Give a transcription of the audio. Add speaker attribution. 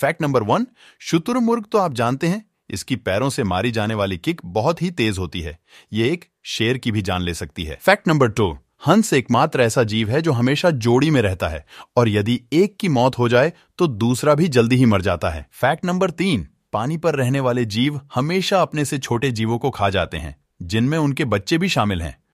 Speaker 1: fact number one शुतुरमुर्ग तो आप जानते हैं इसकी पैरों से मारी जाने वाली किक बहुत ही तेज होती है ये एक शेर की भी जान ले सकती है फैक्ट नंबर टू हंस एकमात्र ऐसा जीव है जो हमेशा जोड़ी में रहता है और यदि एक की मौत हो जाए तो दूसरा भी जल्दी ही मर जाता है फैक्ट नंबर तीन पानी पर रहने वाले जीव हमेशा अपने से छोटे जीवों को खा जाते हैं जिनमें उनके बच्चे भी शामिल हैं